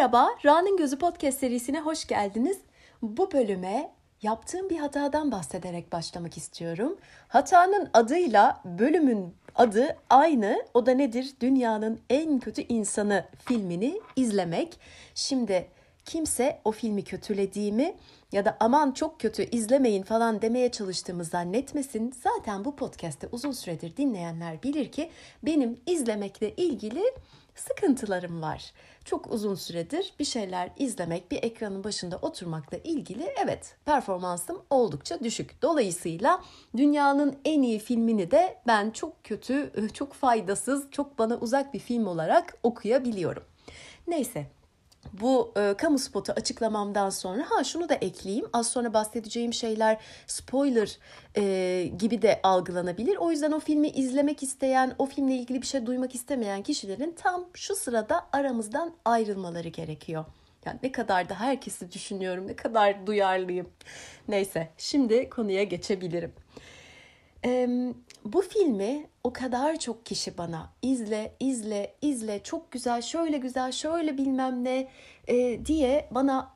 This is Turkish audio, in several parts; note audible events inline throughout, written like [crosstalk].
Merhaba, Ra'nın Gözü Podcast serisine hoş geldiniz. Bu bölüme yaptığım bir hatadan bahsederek başlamak istiyorum. Hatanın adıyla bölümün adı aynı. O da nedir? Dünyanın en kötü insanı filmini izlemek. Şimdi kimse o filmi kötülediğimi ya da aman çok kötü izlemeyin falan demeye çalıştığımı zannetmesin. Zaten bu podcast'te uzun süredir dinleyenler bilir ki benim izlemekle ilgili sıkıntılarım var. Çok uzun süredir bir şeyler izlemek, bir ekranın başında oturmakla ilgili evet performansım oldukça düşük. Dolayısıyla dünyanın en iyi filmini de ben çok kötü, [laughs] çok faydasız, çok bana uzak bir film olarak okuyabiliyorum. Neyse bu e, kamu spotu açıklamamdan sonra ha şunu da ekleyeyim az sonra bahsedeceğim şeyler spoiler e, gibi de algılanabilir. O yüzden o filmi izlemek isteyen, o filmle ilgili bir şey duymak istemeyen kişilerin tam şu sırada aramızdan ayrılmaları gerekiyor. Yani ne kadar da herkesi düşünüyorum, ne kadar duyarlıyım. Neyse, şimdi konuya geçebilirim. E, bu filmi o kadar çok kişi bana izle, izle, izle, çok güzel, şöyle güzel, şöyle bilmem ne e, diye bana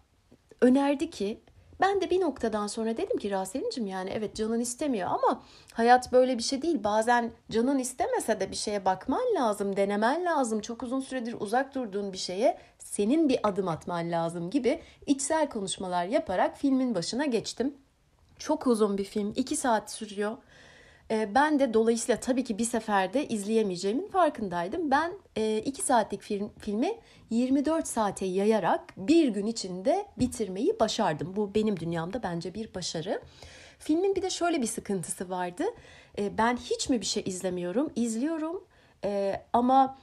önerdi ki ben de bir noktadan sonra dedim ki Raselin'cim yani evet canın istemiyor ama hayat böyle bir şey değil. Bazen canın istemese de bir şeye bakman lazım, denemen lazım. Çok uzun süredir uzak durduğun bir şeye senin bir adım atman lazım gibi içsel konuşmalar yaparak filmin başına geçtim. Çok uzun bir film, iki saat sürüyor. Ee, ben de dolayısıyla tabii ki bir seferde izleyemeyeceğimin farkındaydım. Ben 2 e, saatlik film, filmi 24 saate yayarak bir gün içinde bitirmeyi başardım. Bu benim dünyamda bence bir başarı. Filmin bir de şöyle bir sıkıntısı vardı. E, ben hiç mi bir şey izlemiyorum? İzliyorum e, ama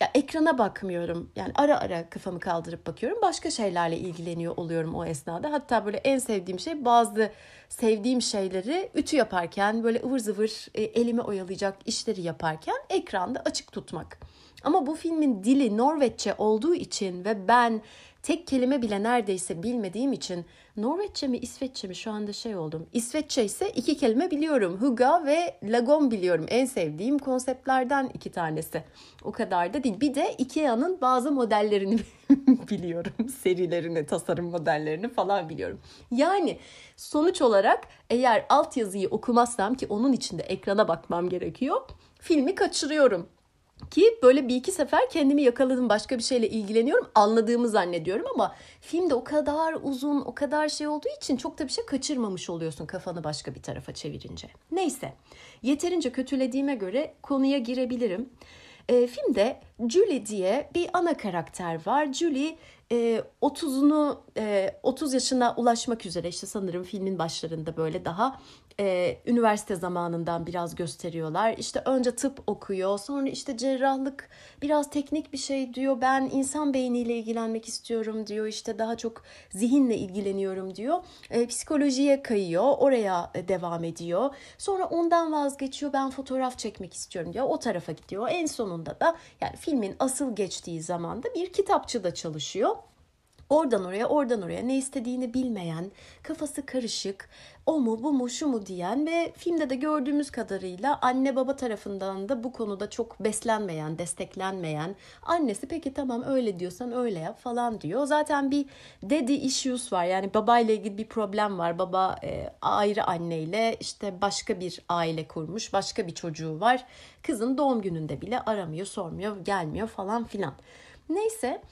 ya ekrana bakmıyorum. Yani ara ara kafamı kaldırıp bakıyorum. Başka şeylerle ilgileniyor oluyorum o esnada. Hatta böyle en sevdiğim şey bazı sevdiğim şeyleri ütü yaparken böyle ıvır zıvır e, elime oyalayacak işleri yaparken ekranda açık tutmak. Ama bu filmin dili Norveççe olduğu için ve ben Tek kelime bile neredeyse bilmediğim için Norveççe mi İsveççe mi şu anda şey oldum. İsveççe ise iki kelime biliyorum. Huga ve Lagom biliyorum. En sevdiğim konseptlerden iki tanesi. O kadar da değil. Bir de Ikea'nın bazı modellerini [laughs] biliyorum. Serilerini, tasarım modellerini falan biliyorum. Yani sonuç olarak eğer altyazıyı okumazsam ki onun için de ekrana bakmam gerekiyor. Filmi kaçırıyorum ki böyle bir iki sefer kendimi yakaladım başka bir şeyle ilgileniyorum anladığımı zannediyorum ama filmde o kadar uzun o kadar şey olduğu için çok da bir şey kaçırmamış oluyorsun kafanı başka bir tarafa çevirince. Neyse yeterince kötülediğime göre konuya girebilirim. E, filmde Julie diye bir ana karakter var. Julie e, 30'unu e, 30 yaşına ulaşmak üzere işte sanırım filmin başlarında böyle daha e, üniversite zamanından biraz gösteriyorlar. İşte önce tıp okuyor, sonra işte cerrahlık biraz teknik bir şey diyor. Ben insan beyniyle ilgilenmek istiyorum diyor. İşte daha çok zihinle ilgileniyorum diyor. E, psikolojiye kayıyor, oraya e, devam ediyor. Sonra ondan vazgeçiyor. Ben fotoğraf çekmek istiyorum diyor. O tarafa gidiyor. En sonunda da yani filmin asıl geçtiği zamanda bir kitapçıda çalışıyor. Oradan oraya, oradan oraya ne istediğini bilmeyen, kafası karışık, o mu bu mu şu mu diyen ve filmde de gördüğümüz kadarıyla anne baba tarafından da bu konuda çok beslenmeyen, desteklenmeyen, annesi peki tamam öyle diyorsan öyle yap falan diyor. Zaten bir daddy issues var yani babayla ilgili bir problem var. Baba e, ayrı anneyle işte başka bir aile kurmuş, başka bir çocuğu var. Kızın doğum gününde bile aramıyor, sormuyor, gelmiyor falan filan. Neyse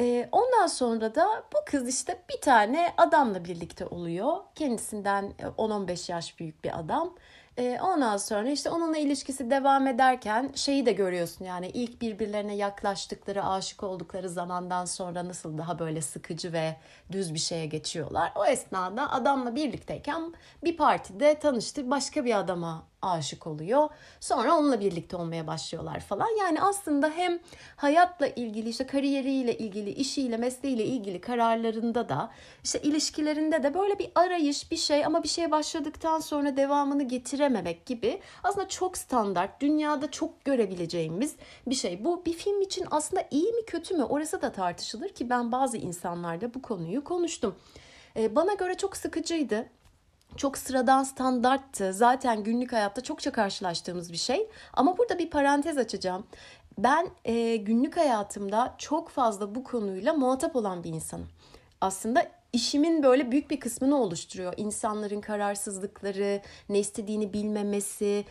ee, ondan sonra da bu kız işte bir tane adamla birlikte oluyor. Kendisinden 10-15 e, yaş büyük bir adam. E, ondan sonra işte onunla ilişkisi devam ederken şeyi de görüyorsun yani ilk birbirlerine yaklaştıkları, aşık oldukları zamandan sonra nasıl daha böyle sıkıcı ve düz bir şeye geçiyorlar. O esnada adamla birlikteyken bir partide tanıştı, başka bir adama aşık oluyor. Sonra onunla birlikte olmaya başlıyorlar falan. Yani aslında hem hayatla ilgili işte kariyeriyle ilgili, işiyle, mesleğiyle ilgili kararlarında da işte ilişkilerinde de böyle bir arayış, bir şey ama bir şeye başladıktan sonra devamını getirememek gibi aslında çok standart, dünyada çok görebileceğimiz bir şey. Bu bir film için aslında iyi mi kötü mü orası da tartışılır ki ben bazı insanlarla bu konuyu konuştum. Ee, bana göre çok sıkıcıydı çok sıradan standarttı. Zaten günlük hayatta çokça karşılaştığımız bir şey. Ama burada bir parantez açacağım. Ben e, günlük hayatımda çok fazla bu konuyla muhatap olan bir insanım. Aslında işimin böyle büyük bir kısmını oluşturuyor. İnsanların kararsızlıkları, ne istediğini bilmemesi,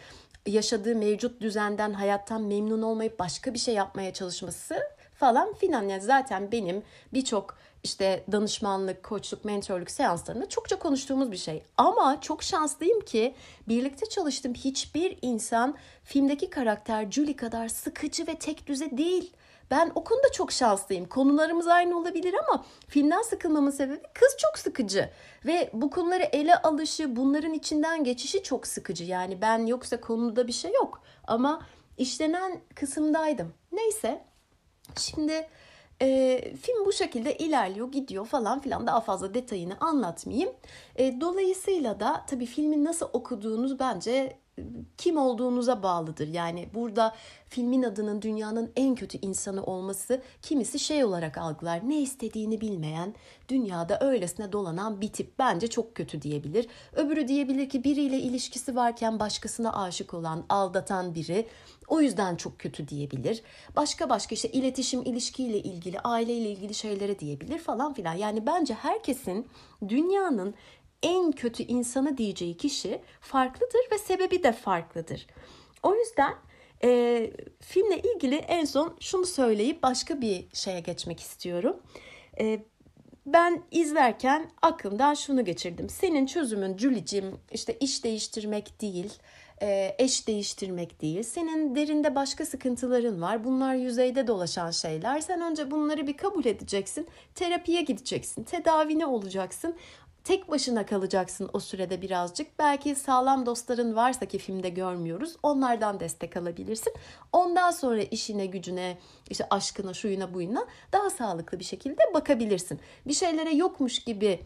yaşadığı mevcut düzenden, hayattan memnun olmayıp başka bir şey yapmaya çalışması falan filan. Yani zaten benim birçok işte danışmanlık, koçluk, mentorluk seanslarında çokça konuştuğumuz bir şey. Ama çok şanslıyım ki birlikte çalıştığım hiçbir insan filmdeki karakter Julie kadar sıkıcı ve tek düze değil. Ben o konuda çok şanslıyım. Konularımız aynı olabilir ama filmden sıkılmamın sebebi kız çok sıkıcı. Ve bu konuları ele alışı, bunların içinden geçişi çok sıkıcı. Yani ben yoksa konuda bir şey yok. Ama işlenen kısımdaydım. Neyse Şimdi e, film bu şekilde ilerliyor, gidiyor falan filan daha fazla detayını anlatmayayım. E, dolayısıyla da tabii filmin nasıl okuduğunuz bence kim olduğunuza bağlıdır. Yani burada filmin adının dünyanın en kötü insanı olması kimisi şey olarak algılar. Ne istediğini bilmeyen, dünyada öylesine dolanan bir tip bence çok kötü diyebilir. Öbürü diyebilir ki biriyle ilişkisi varken başkasına aşık olan, aldatan biri. O yüzden çok kötü diyebilir. Başka başka işte iletişim, ilişkiyle ilgili, aileyle ilgili şeylere diyebilir falan filan. Yani bence herkesin dünyanın en kötü insanı diyeceği kişi farklıdır ve sebebi de farklıdır. O yüzden e, filmle ilgili en son şunu söyleyip başka bir şeye geçmek istiyorum. E, ben izlerken aklımdan şunu geçirdim. Senin çözümün Julie'cim işte iş değiştirmek değil, e, eş değiştirmek değil. Senin derinde başka sıkıntıların var. Bunlar yüzeyde dolaşan şeyler. Sen önce bunları bir kabul edeceksin. Terapiye gideceksin. Tedavine olacaksın. Tek başına kalacaksın o sürede birazcık. Belki sağlam dostların varsa ki filmde görmüyoruz. Onlardan destek alabilirsin. Ondan sonra işine, gücüne, işte aşkına, şuyuna, buyuna daha sağlıklı bir şekilde bakabilirsin. Bir şeylere yokmuş gibi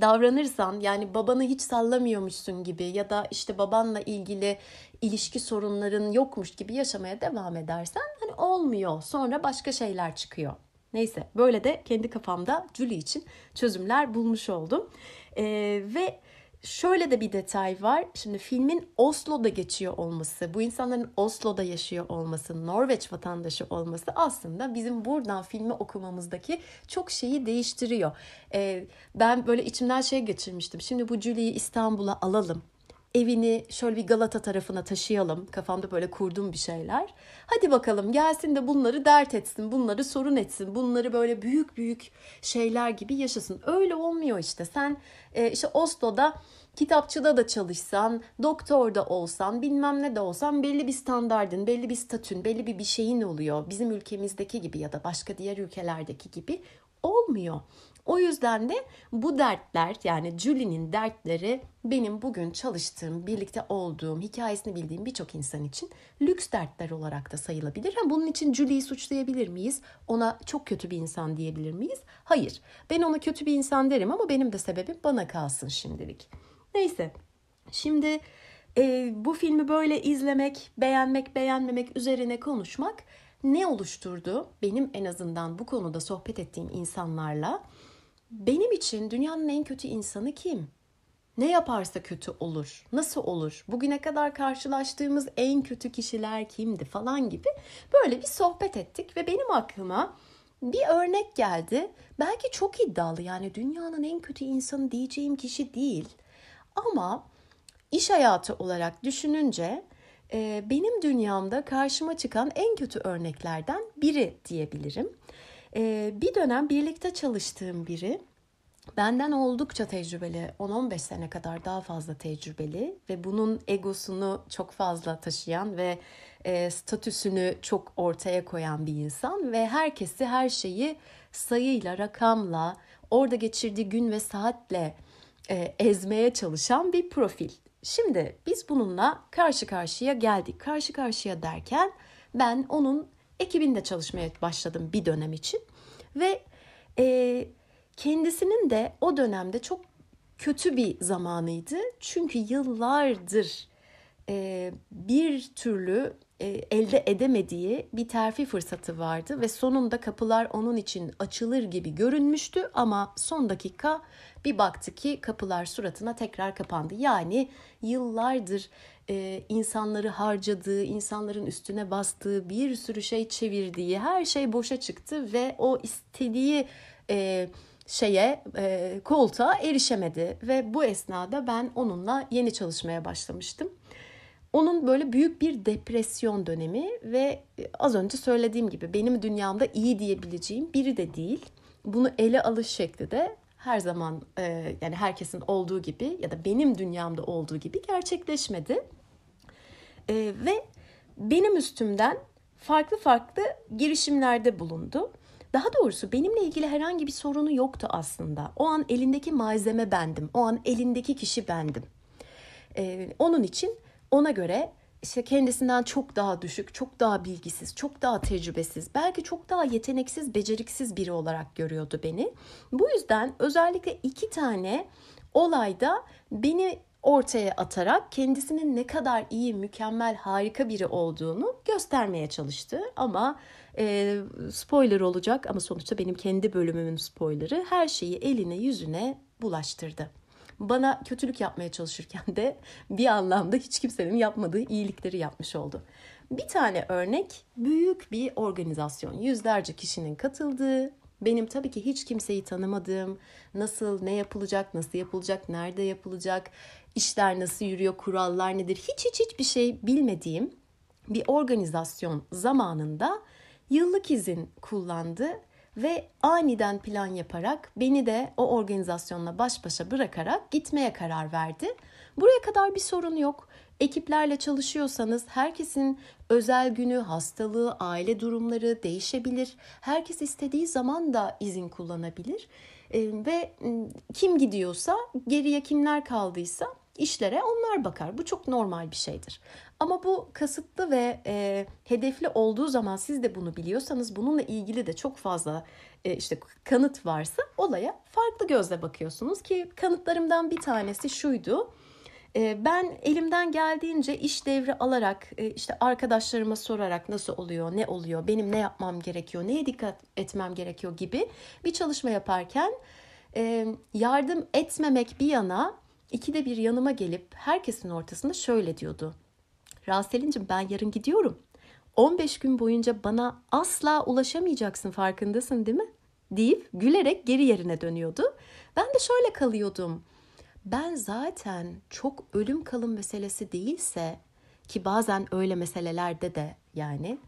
davranırsan yani babanı hiç sallamıyormuşsun gibi ya da işte babanla ilgili ilişki sorunların yokmuş gibi yaşamaya devam edersen hani olmuyor. Sonra başka şeyler çıkıyor. Neyse böyle de kendi kafamda Julie için çözümler bulmuş oldum. Ee, ve şöyle de bir detay var. Şimdi filmin Oslo'da geçiyor olması, bu insanların Oslo'da yaşıyor olması, Norveç vatandaşı olması aslında bizim buradan filmi okumamızdaki çok şeyi değiştiriyor. Ee, ben böyle içimden şey geçirmiştim. Şimdi bu Julie'yi İstanbul'a alalım evini şöyle bir Galata tarafına taşıyalım. Kafamda böyle kurdum bir şeyler. Hadi bakalım gelsin de bunları dert etsin, bunları sorun etsin, bunları böyle büyük büyük şeyler gibi yaşasın. Öyle olmuyor işte. Sen e, işte Oslo'da kitapçıda da çalışsan, doktor da olsan, bilmem ne de olsan belli bir standardın, belli bir statün, belli bir bir şeyin oluyor. Bizim ülkemizdeki gibi ya da başka diğer ülkelerdeki gibi olmuyor. O yüzden de bu dertler yani Julie'nin dertleri benim bugün çalıştığım, birlikte olduğum, hikayesini bildiğim birçok insan için lüks dertler olarak da sayılabilir. Ha, bunun için Julie'yi suçlayabilir miyiz? Ona çok kötü bir insan diyebilir miyiz? Hayır. Ben ona kötü bir insan derim ama benim de sebebim bana kalsın şimdilik. Neyse. Şimdi e, bu filmi böyle izlemek, beğenmek, beğenmemek üzerine konuşmak ne oluşturdu? Benim en azından bu konuda sohbet ettiğim insanlarla benim için dünyanın en kötü insanı kim? Ne yaparsa kötü olur, nasıl olur, bugüne kadar karşılaştığımız en kötü kişiler kimdi falan gibi böyle bir sohbet ettik ve benim aklıma bir örnek geldi. Belki çok iddialı yani dünyanın en kötü insanı diyeceğim kişi değil ama iş hayatı olarak düşününce e, benim dünyamda karşıma çıkan en kötü örneklerden biri diyebilirim. Ee, bir dönem birlikte çalıştığım biri benden oldukça tecrübeli, 10-15 sene kadar daha fazla tecrübeli ve bunun egosunu çok fazla taşıyan ve e, statüsünü çok ortaya koyan bir insan ve herkesi her şeyi sayıyla, rakamla, orada geçirdiği gün ve saatle e, ezmeye çalışan bir profil. Şimdi biz bununla karşı karşıya geldik. Karşı karşıya derken ben onun ekibinde çalışmaya başladım bir dönem için. Ve e, kendisinin de o dönemde çok kötü bir zamanıydı. Çünkü yıllardır e, bir türlü e, elde edemediği bir terfi fırsatı vardı ve sonunda kapılar onun için açılır gibi görünmüştü ama son dakika bir baktı ki kapılar suratına tekrar kapandı. Yani yıllardır e, insanları harcadığı, insanların üstüne bastığı, bir sürü şey çevirdiği her şey boşa çıktı ve o istediği e, şeye e, koltuğa erişemedi ve bu esnada ben onunla yeni çalışmaya başlamıştım. Onun böyle büyük bir depresyon dönemi ve e, az önce söylediğim gibi benim dünyamda iyi diyebileceğim biri de değil. Bunu ele alış şekli de her zaman e, yani herkesin olduğu gibi ya da benim dünyamda olduğu gibi gerçekleşmedi. E, ve benim üstümden farklı farklı girişimlerde bulundu. Daha doğrusu benimle ilgili herhangi bir sorunu yoktu aslında. O an elindeki malzeme bendim. O an elindeki kişi bendim. Ee, onun için ona göre işte kendisinden çok daha düşük, çok daha bilgisiz, çok daha tecrübesiz, belki çok daha yeteneksiz, beceriksiz biri olarak görüyordu beni. Bu yüzden özellikle iki tane olayda beni ortaya atarak kendisinin ne kadar iyi, mükemmel, harika biri olduğunu göstermeye çalıştı. Ama e, spoiler olacak ama sonuçta benim kendi bölümümün spoilerı her şeyi eline yüzüne bulaştırdı. Bana kötülük yapmaya çalışırken de bir anlamda hiç kimsenin yapmadığı iyilikleri yapmış oldu. Bir tane örnek büyük bir organizasyon. Yüzlerce kişinin katıldığı, benim tabii ki hiç kimseyi tanımadığım, nasıl, ne yapılacak, nasıl yapılacak, nerede yapılacak, işler nasıl yürüyor, kurallar nedir hiç hiç hiçbir şey bilmediğim bir organizasyon zamanında yıllık izin kullandı ve aniden plan yaparak beni de o organizasyonla baş başa bırakarak gitmeye karar verdi. Buraya kadar bir sorun yok. Ekiplerle çalışıyorsanız herkesin özel günü, hastalığı, aile durumları değişebilir. Herkes istediği zaman da izin kullanabilir. Ee, ve ıı, kim gidiyorsa geriye kimler kaldıysa işlere onlar bakar. Bu çok normal bir şeydir. Ama bu kasıtlı ve e, hedefli olduğu zaman siz de bunu biliyorsanız bununla ilgili de çok fazla e, işte kanıt varsa olaya farklı gözle bakıyorsunuz ki kanıtlarımdan bir tanesi şuydu. Ee, ben elimden geldiğince iş devri alarak, e, işte arkadaşlarıma sorarak nasıl oluyor, ne oluyor, benim ne yapmam gerekiyor, neye dikkat etmem gerekiyor gibi bir çalışma yaparken e, yardım etmemek bir yana ikide bir yanıma gelip herkesin ortasında şöyle diyordu. Raselin'cim ben yarın gidiyorum. 15 gün boyunca bana asla ulaşamayacaksın farkındasın değil mi? deyip gülerek geri yerine dönüyordu. Ben de şöyle kalıyordum ben zaten çok ölüm kalım meselesi değilse ki bazen öyle meselelerde de yani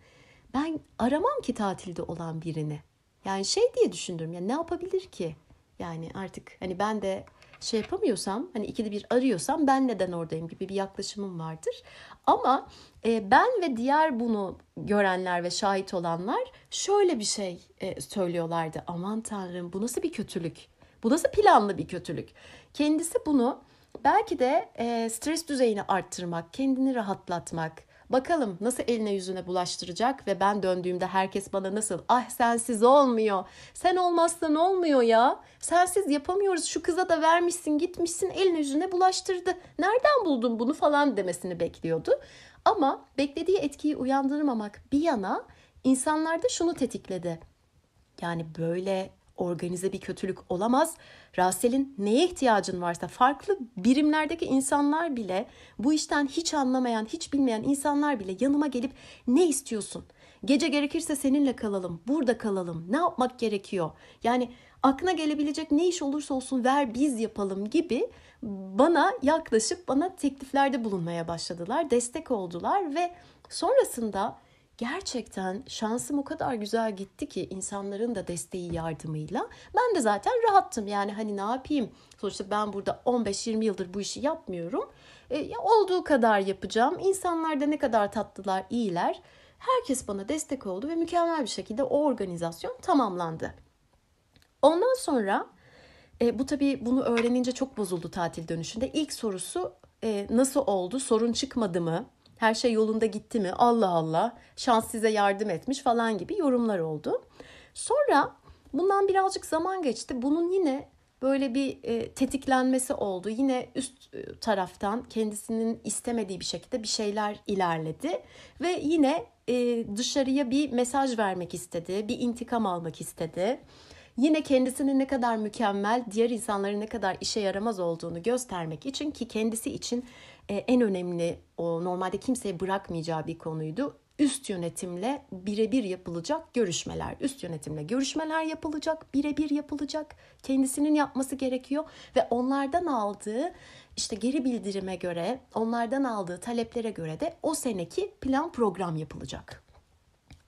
ben aramam ki tatilde olan birini. Yani şey diye düşündüm ya ne yapabilir ki? Yani artık hani ben de şey yapamıyorsam hani ikide bir arıyorsam ben neden oradayım gibi bir yaklaşımım vardır. Ama e, ben ve diğer bunu görenler ve şahit olanlar şöyle bir şey e, söylüyorlardı. Aman tanrım bu nasıl bir kötülük? Bu nasıl planlı bir kötülük? Kendisi bunu belki de e, stres düzeyini arttırmak, kendini rahatlatmak, Bakalım nasıl eline yüzüne bulaştıracak ve ben döndüğümde herkes bana nasıl ah sensiz olmuyor. Sen olmazsan olmuyor ya. Sensiz yapamıyoruz şu kıza da vermişsin gitmişsin eline yüzüne bulaştırdı. Nereden buldun bunu falan demesini bekliyordu. Ama beklediği etkiyi uyandırmamak bir yana insanlarda şunu tetikledi. Yani böyle organize bir kötülük olamaz. Rasel'in neye ihtiyacın varsa farklı birimlerdeki insanlar bile bu işten hiç anlamayan, hiç bilmeyen insanlar bile yanıma gelip ne istiyorsun? Gece gerekirse seninle kalalım, burada kalalım, ne yapmak gerekiyor? Yani aklına gelebilecek ne iş olursa olsun ver biz yapalım gibi bana yaklaşıp bana tekliflerde bulunmaya başladılar, destek oldular ve sonrasında gerçekten şansım o kadar güzel gitti ki insanların da desteği yardımıyla. Ben de zaten rahattım yani hani ne yapayım? Sonuçta ben burada 15-20 yıldır bu işi yapmıyorum. E, olduğu kadar yapacağım. İnsanlar da ne kadar tatlılar, iyiler. Herkes bana destek oldu ve mükemmel bir şekilde o organizasyon tamamlandı. Ondan sonra e, bu tabii bunu öğrenince çok bozuldu tatil dönüşünde. İlk sorusu e, nasıl oldu? Sorun çıkmadı mı? Her şey yolunda gitti mi? Allah Allah. Şans size yardım etmiş falan gibi yorumlar oldu. Sonra bundan birazcık zaman geçti. Bunun yine böyle bir e, tetiklenmesi oldu. Yine üst e, taraftan kendisinin istemediği bir şekilde bir şeyler ilerledi ve yine e, dışarıya bir mesaj vermek istedi, bir intikam almak istedi. Yine kendisini ne kadar mükemmel, diğer insanların ne kadar işe yaramaz olduğunu göstermek için ki kendisi için e, en önemli o normalde kimseye bırakmayacağı bir konuydu. Üst yönetimle birebir yapılacak görüşmeler. Üst yönetimle görüşmeler yapılacak, birebir yapılacak. Kendisinin yapması gerekiyor ve onlardan aldığı işte geri bildirime göre, onlardan aldığı taleplere göre de o seneki plan program yapılacak.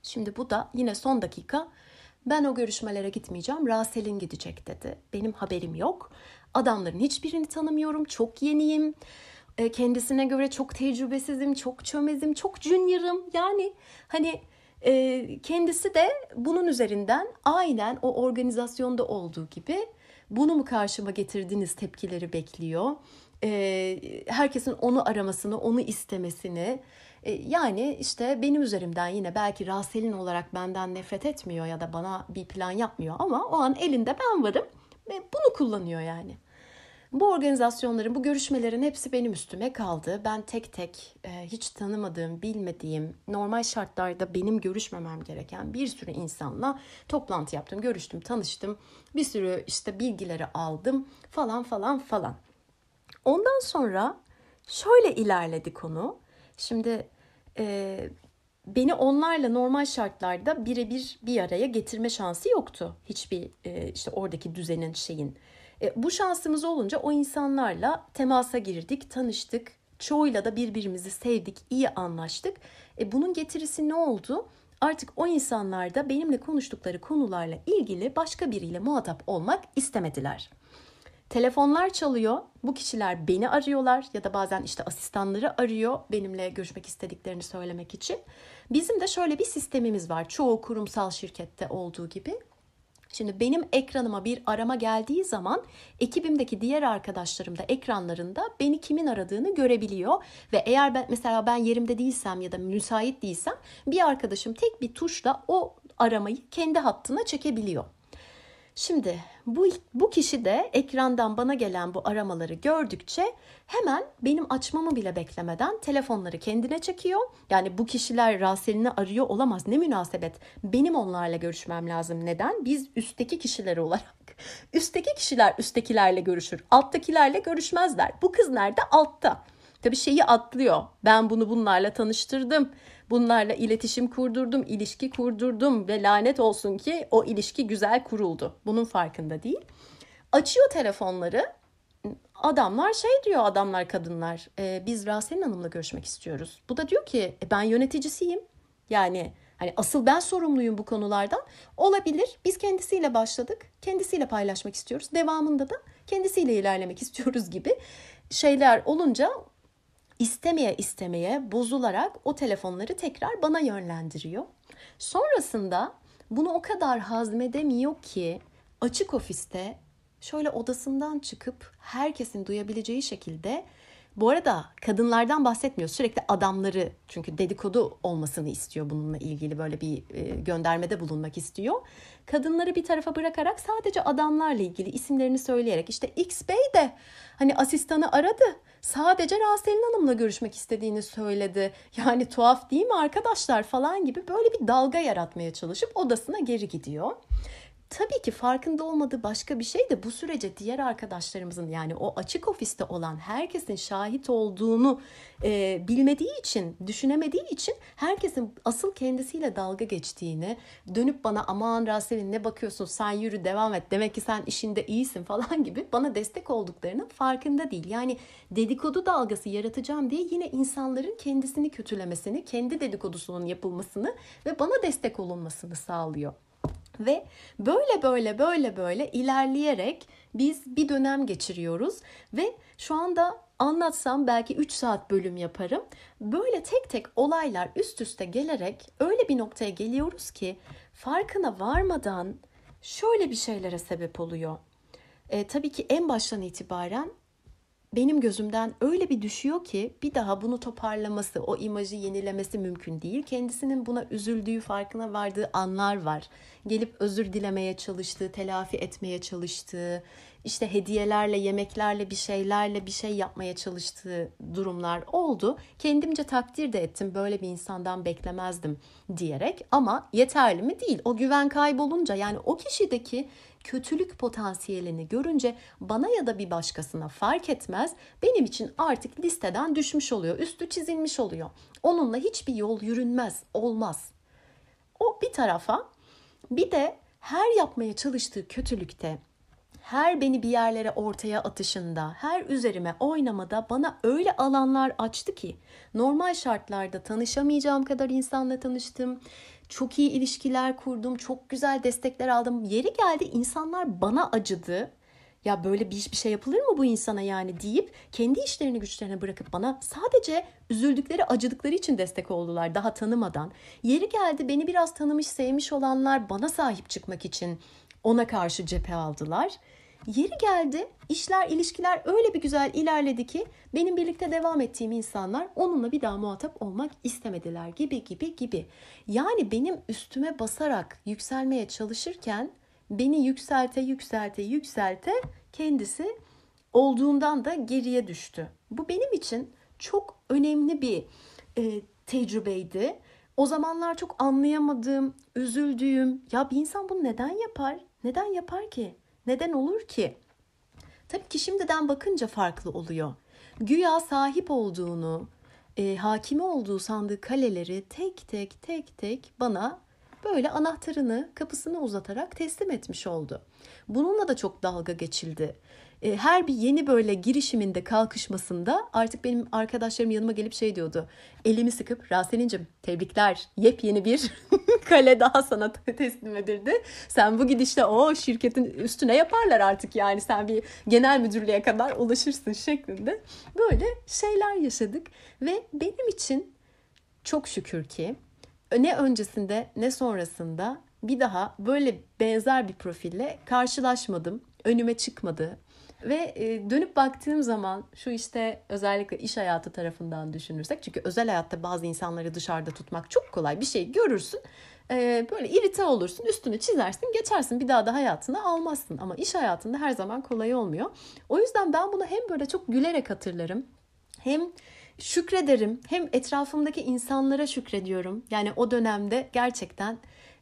Şimdi bu da yine son dakika ben o görüşmelere gitmeyeceğim. Rasel'in gidecek dedi. Benim haberim yok. Adamların hiçbirini tanımıyorum. Çok yeniyim. E, kendisine göre çok tecrübesizim, çok çömezim, çok junior'ım. Yani hani e, kendisi de bunun üzerinden aynen o organizasyonda olduğu gibi bunu mu karşıma getirdiniz tepkileri bekliyor. E, herkesin onu aramasını, onu istemesini. E, yani işte benim üzerimden yine belki Raselin olarak benden nefret etmiyor ya da bana bir plan yapmıyor ama o an elinde ben varım ve bunu kullanıyor yani. Bu organizasyonların, bu görüşmelerin hepsi benim üstüme kaldı. Ben tek tek e, hiç tanımadığım, bilmediğim, normal şartlarda benim görüşmemem gereken bir sürü insanla toplantı yaptım, görüştüm, tanıştım. Bir sürü işte bilgileri aldım falan falan falan. Ondan sonra şöyle ilerledi konu. Şimdi e, beni onlarla normal şartlarda birebir bir araya getirme şansı yoktu. Hiçbir e, işte oradaki düzenin şeyin e, bu şansımız olunca o insanlarla temasa girdik, tanıştık. Çoğuyla da birbirimizi sevdik, iyi anlaştık. E, bunun getirisi ne oldu? Artık o insanlar da benimle konuştukları konularla ilgili başka biriyle muhatap olmak istemediler. Telefonlar çalıyor. Bu kişiler beni arıyorlar ya da bazen işte asistanları arıyor benimle görüşmek istediklerini söylemek için. Bizim de şöyle bir sistemimiz var. Çoğu kurumsal şirkette olduğu gibi Şimdi benim ekranıma bir arama geldiği zaman ekibimdeki diğer arkadaşlarım da ekranlarında beni kimin aradığını görebiliyor ve eğer ben mesela ben yerimde değilsem ya da müsait değilsem bir arkadaşım tek bir tuşla o aramayı kendi hattına çekebiliyor. Şimdi bu, bu kişi de ekrandan bana gelen bu aramaları gördükçe hemen benim açmamı bile beklemeden telefonları kendine çekiyor. Yani bu kişiler Rasel'ini arıyor olamaz ne münasebet benim onlarla görüşmem lazım. Neden? Biz üstteki kişiler olarak. [laughs] Üstteki kişiler üsttekilerle görüşür alttakilerle görüşmezler. Bu kız nerede? Altta. Tabii şeyi atlıyor. Ben bunu bunlarla tanıştırdım. Bunlarla iletişim kurdurdum, ilişki kurdurdum ve lanet olsun ki o ilişki güzel kuruldu. Bunun farkında değil. Açıyor telefonları. Adamlar şey diyor adamlar kadınlar e, biz Rasen Hanım'la görüşmek istiyoruz. Bu da diyor ki e, ben yöneticisiyim. Yani Hani asıl ben sorumluyum bu konulardan. Olabilir. Biz kendisiyle başladık. Kendisiyle paylaşmak istiyoruz. Devamında da kendisiyle ilerlemek [laughs] istiyoruz gibi şeyler olunca istemeye istemeye bozularak o telefonları tekrar bana yönlendiriyor. Sonrasında bunu o kadar hazmedemiyor ki açık ofiste şöyle odasından çıkıp herkesin duyabileceği şekilde bu arada kadınlardan bahsetmiyor sürekli adamları çünkü dedikodu olmasını istiyor bununla ilgili böyle bir e, göndermede bulunmak istiyor. Kadınları bir tarafa bırakarak sadece adamlarla ilgili isimlerini söyleyerek işte X Bey de hani asistanı aradı sadece Raselin Hanım'la görüşmek istediğini söyledi. Yani tuhaf değil mi arkadaşlar falan gibi böyle bir dalga yaratmaya çalışıp odasına geri gidiyor. Tabii ki farkında olmadığı başka bir şey de bu sürece diğer arkadaşlarımızın yani o açık ofiste olan herkesin şahit olduğunu e, bilmediği için, düşünemediği için herkesin asıl kendisiyle dalga geçtiğini, dönüp bana aman Raselin ne bakıyorsun sen yürü devam et demek ki sen işinde iyisin [laughs] falan gibi bana destek olduklarının farkında değil. Yani dedikodu dalgası yaratacağım diye yine insanların kendisini kötülemesini, kendi dedikodusunun yapılmasını ve bana destek olunmasını sağlıyor. Ve böyle böyle böyle böyle ilerleyerek biz bir dönem geçiriyoruz ve şu anda anlatsam belki 3 saat bölüm yaparım. Böyle tek tek olaylar üst üste gelerek öyle bir noktaya geliyoruz ki farkına varmadan şöyle bir şeylere sebep oluyor. E, tabii ki en baştan itibaren benim gözümden öyle bir düşüyor ki bir daha bunu toparlaması, o imajı yenilemesi mümkün değil. Kendisinin buna üzüldüğü, farkına vardığı anlar var. Gelip özür dilemeye çalıştığı, telafi etmeye çalıştığı, işte hediyelerle, yemeklerle, bir şeylerle bir şey yapmaya çalıştığı durumlar oldu. Kendimce takdir de ettim. Böyle bir insandan beklemezdim diyerek ama yeterli mi değil. O güven kaybolunca yani o kişideki kötülük potansiyelini görünce bana ya da bir başkasına fark etmez benim için artık listeden düşmüş oluyor. Üstü çizilmiş oluyor. Onunla hiçbir yol yürünmez, olmaz. O bir tarafa bir de her yapmaya çalıştığı kötülükte her beni bir yerlere ortaya atışında, her üzerime oynamada bana öyle alanlar açtı ki normal şartlarda tanışamayacağım kadar insanla tanıştım. Çok iyi ilişkiler kurdum, çok güzel destekler aldım. Yeri geldi insanlar bana acıdı. Ya böyle bir bir şey yapılır mı bu insana yani deyip kendi işlerini güçlerine bırakıp bana sadece üzüldükleri, acıdıkları için destek oldular daha tanımadan. Yeri geldi beni biraz tanımış, sevmiş olanlar bana sahip çıkmak için ona karşı cephe aldılar. Yeri geldi işler ilişkiler öyle bir güzel ilerledi ki benim birlikte devam ettiğim insanlar onunla bir daha muhatap olmak istemediler gibi gibi gibi. Yani benim üstüme basarak yükselmeye çalışırken beni yükselte yükselte yükselte kendisi olduğundan da geriye düştü. Bu benim için çok önemli bir e, tecrübeydi. O zamanlar çok anlayamadığım, üzüldüğüm, ya bir insan bunu neden yapar? Neden yapar ki? neden olur ki? Tabii ki şimdiden bakınca farklı oluyor. Güya sahip olduğunu, e, hakimi olduğu sandığı kaleleri tek tek tek tek bana böyle anahtarını kapısını uzatarak teslim etmiş oldu. Bununla da çok dalga geçildi. E, her bir yeni böyle girişiminde kalkışmasında artık benim arkadaşlarım yanıma gelip şey diyordu. Elimi sıkıp Raselincim tebrikler yepyeni bir [laughs] kale daha sana [laughs] teslim edildi. Sen bu gidişle o şirketin üstüne yaparlar artık yani sen bir genel müdürlüğe kadar ulaşırsın şeklinde. Böyle şeyler yaşadık ve benim için çok şükür ki ne öncesinde ne sonrasında bir daha böyle benzer bir profille karşılaşmadım. Önüme çıkmadı. Ve e, dönüp baktığım zaman şu işte özellikle iş hayatı tarafından düşünürsek çünkü özel hayatta bazı insanları dışarıda tutmak çok kolay. Bir şey görürsün e, böyle irite olursun üstünü çizersin geçersin bir daha da hayatına almazsın ama iş hayatında her zaman kolay olmuyor. O yüzden ben bunu hem böyle çok gülerek hatırlarım hem şükrederim hem etrafımdaki insanlara şükrediyorum. Yani o dönemde gerçekten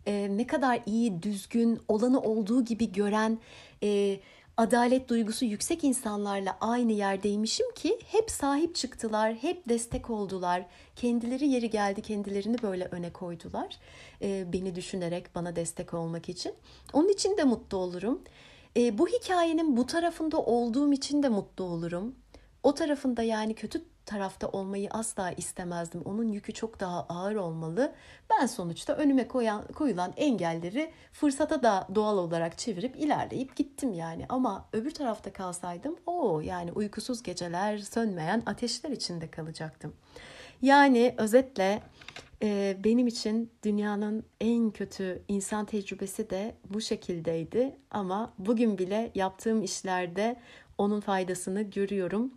e, ne kadar iyi, düzgün, olanı olduğu gibi gören, e, adalet duygusu yüksek insanlarla aynı yerdeymişim ki hep sahip çıktılar, hep destek oldular. Kendileri yeri geldi, kendilerini böyle öne koydular. E, beni düşünerek, bana destek olmak için. Onun için de mutlu olurum. E, bu hikayenin bu tarafında olduğum için de mutlu olurum. O tarafında yani kötü tarafta olmayı asla istemezdim. Onun yükü çok daha ağır olmalı. Ben sonuçta önüme koyan, koyulan engelleri fırsata da doğal olarak çevirip ilerleyip gittim yani. Ama öbür tarafta kalsaydım o yani uykusuz geceler, sönmeyen ateşler içinde kalacaktım. Yani özetle e, benim için dünyanın en kötü insan tecrübesi de bu şekildeydi ama bugün bile yaptığım işlerde onun faydasını görüyorum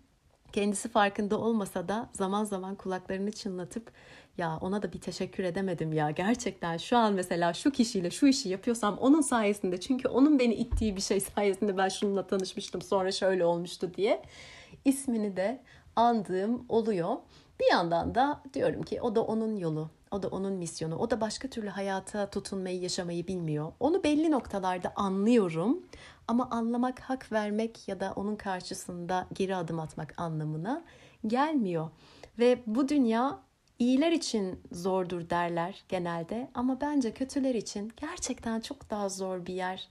Kendisi farkında olmasa da zaman zaman kulaklarını çınlatıp ya ona da bir teşekkür edemedim ya gerçekten şu an mesela şu kişiyle şu işi yapıyorsam onun sayesinde çünkü onun beni ittiği bir şey [laughs] sayesinde ben şununla tanışmıştım sonra şöyle olmuştu diye ismini de andığım oluyor. Bir yandan da diyorum ki o da onun yolu. O da onun misyonu. O da başka türlü hayata tutunmayı, yaşamayı bilmiyor. Onu belli noktalarda anlıyorum. Ama anlamak, hak vermek ya da onun karşısında geri adım atmak anlamına gelmiyor. Ve bu dünya iyiler için zordur derler genelde ama bence kötüler için gerçekten çok daha zor bir yer.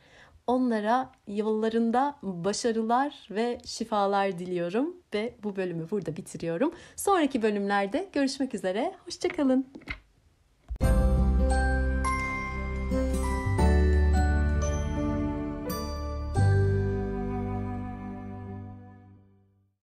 Onlara yollarında başarılar ve şifalar diliyorum ve bu bölümü burada bitiriyorum. Sonraki bölümlerde görüşmek üzere. Hoşçakalın.